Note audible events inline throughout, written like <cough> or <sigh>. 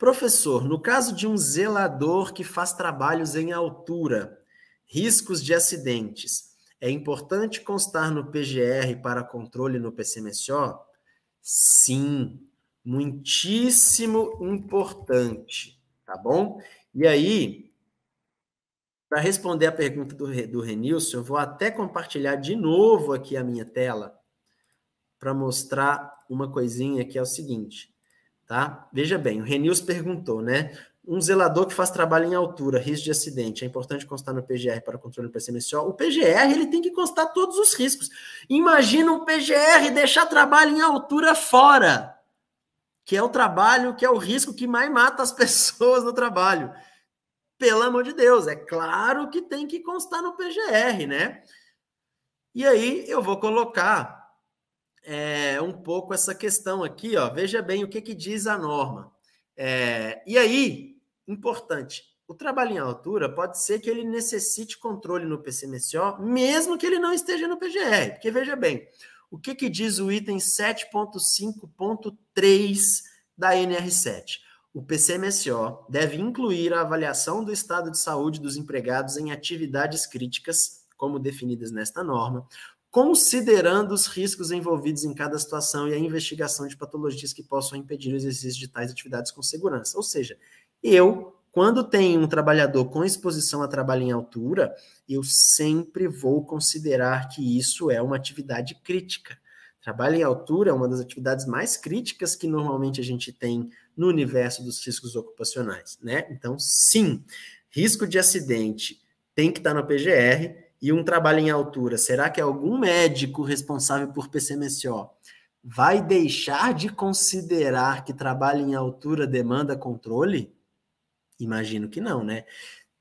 Professor, no caso de um zelador que faz trabalhos em altura, riscos de acidentes, é importante constar no PGR para controle no PCMSO? Sim, muitíssimo importante, tá bom? E aí, para responder a pergunta do, do Renilson, eu vou até compartilhar de novo aqui a minha tela para mostrar uma coisinha que é o seguinte. Tá? Veja bem, o Renils perguntou, né? Um zelador que faz trabalho em altura, risco de acidente, é importante constar no PGR para o controle do PCMSO. O PGR ele tem que constar todos os riscos. Imagina um PGR deixar trabalho em altura fora, que é o trabalho, que é o risco que mais mata as <laughs> pessoas no trabalho. Pelo amor de Deus, é claro que tem que constar no PGR, né? E aí eu vou colocar é, um pouco essa questão aqui, ó. Veja bem o que, que diz a norma. É, e aí, importante, o trabalho em altura pode ser que ele necessite controle no PCMSO, mesmo que ele não esteja no PGR, porque veja bem, o que, que diz o item 7.5.3 da NR7? O PCMSO deve incluir a avaliação do estado de saúde dos empregados em atividades críticas, como definidas nesta norma, considerando os riscos envolvidos em cada situação e a investigação de patologias que possam impedir o exercício de tais atividades com segurança. Ou seja, eu, quando tenho um trabalhador com exposição a trabalho em altura, eu sempre vou considerar que isso é uma atividade crítica. Trabalho em altura é uma das atividades mais críticas que normalmente a gente tem no universo dos riscos ocupacionais, né? Então, sim, risco de acidente tem que estar no PGR e um trabalho em altura, será que algum médico responsável por PCMSO vai deixar de considerar que trabalho em altura demanda controle? Imagino que não, né?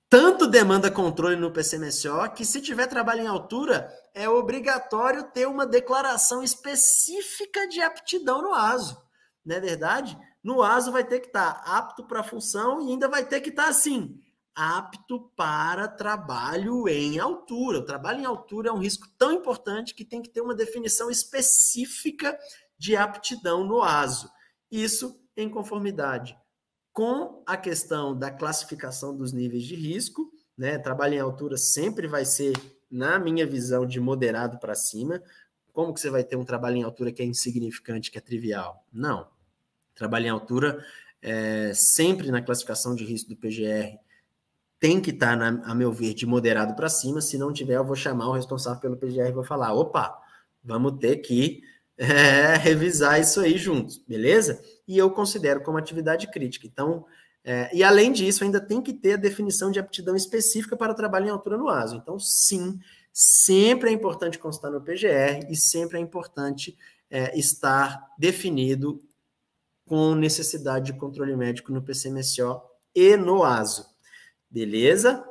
Tanto demanda controle no PCMSO que se tiver trabalho em altura, é obrigatório ter uma declaração específica de aptidão no ASO. Não é verdade? No ASO vai ter que estar tá apto para a função e ainda vai ter que estar tá assim, apto para trabalho em altura. O trabalho em altura é um risco tão importante que tem que ter uma definição específica de aptidão no ASO. Isso em conformidade com a questão da classificação dos níveis de risco, né? Trabalho em altura sempre vai ser, na minha visão, de moderado para cima. Como que você vai ter um trabalho em altura que é insignificante, que é trivial? Não. Trabalho em altura é sempre na classificação de risco do PGR tem que estar, tá, a meu ver, de moderado para cima. Se não tiver, eu vou chamar o responsável pelo PGR e vou falar: opa, vamos ter que <laughs> é, revisar isso aí juntos, beleza? E eu considero como atividade crítica. Então, é, e além disso, ainda tem que ter a definição de aptidão específica para trabalho em altura no ASO. Então, sim, sempre é importante constar no PGR e sempre é importante é, estar definido com necessidade de controle médico no PCMSO e no ASO. Beleza?